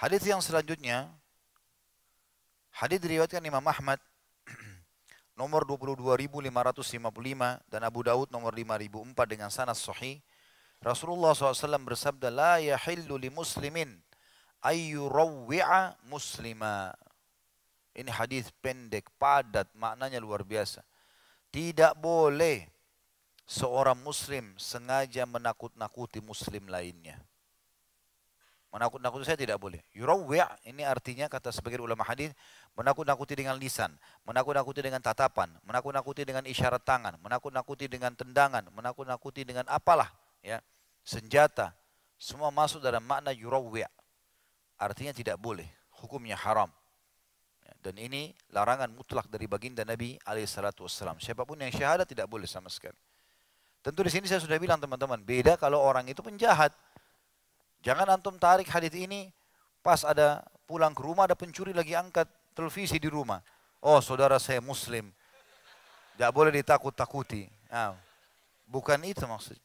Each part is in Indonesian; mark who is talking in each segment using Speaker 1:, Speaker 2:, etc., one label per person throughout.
Speaker 1: Hadis yang selanjutnya hadis diriwayatkan Imam Ahmad nomor 22.555 dan Abu Daud nomor 5.004 dengan sanad sahih. Rasulullah SAW bersabda, La yahillu li muslimin ayyurawwi'a muslima. Ini hadis pendek, padat, maknanya luar biasa. Tidak boleh seorang muslim sengaja menakut-nakuti muslim lainnya. Menakut-nakuti saya tidak boleh. Yurawwi' ini artinya kata sebagian ulama hadis menakut-nakuti dengan lisan, menakut-nakuti dengan tatapan, menakut-nakuti dengan isyarat tangan, menakut-nakuti dengan tendangan, menakut-nakuti dengan apalah ya, senjata. Semua masuk dalam makna yurawwi'. Artinya tidak boleh, hukumnya haram. Ya, dan ini larangan mutlak dari baginda Nabi alaihissalam. Siapapun yang syahadat tidak boleh sama sekali. Tentu di sini saya sudah bilang teman-teman, beda kalau orang itu penjahat. Jangan antum tarik hadis ini pas ada pulang ke rumah ada pencuri lagi angkat televisi di rumah. Oh saudara saya muslim. Tidak boleh ditakut-takuti. Nah, bukan itu maksudnya.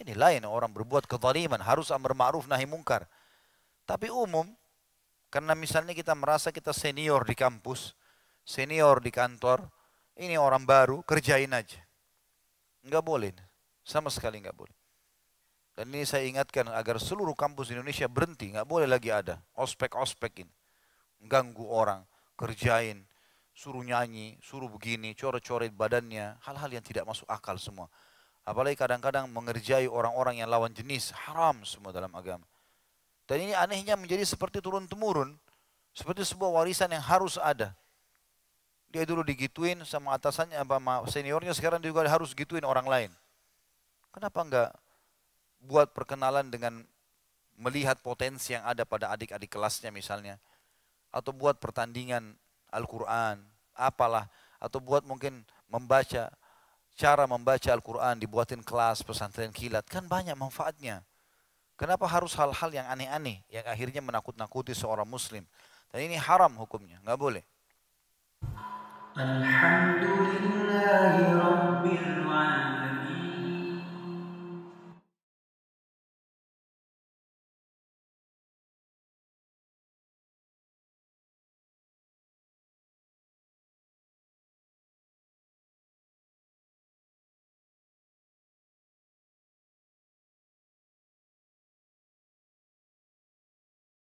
Speaker 1: Ini lain orang berbuat kezaliman harus amar ma'ruf nahi mungkar. Tapi umum karena misalnya kita merasa kita senior di kampus, senior di kantor, ini orang baru kerjain aja. Enggak boleh. Sama sekali enggak boleh. Dan ini saya ingatkan agar seluruh kampus di Indonesia berhenti, nggak boleh lagi ada ospek-ospek ini. Ganggu orang, kerjain, suruh nyanyi, suruh begini, coret-coret badannya, hal-hal yang tidak masuk akal semua. Apalagi kadang-kadang mengerjai orang-orang yang lawan jenis, haram semua dalam agama. Dan ini anehnya menjadi seperti turun-temurun, seperti sebuah warisan yang harus ada. Dia dulu digituin sama atasannya, sama seniornya sekarang juga harus gituin orang lain. Kenapa enggak buat perkenalan dengan melihat potensi yang ada pada adik-adik kelasnya misalnya. Atau buat pertandingan Al-Quran, apalah. Atau buat mungkin membaca, cara membaca Al-Quran dibuatin kelas pesantren kilat. Kan banyak manfaatnya. Kenapa harus hal-hal yang aneh-aneh yang akhirnya menakut-nakuti seorang muslim. Dan ini haram hukumnya, nggak boleh. Alhamdulillah.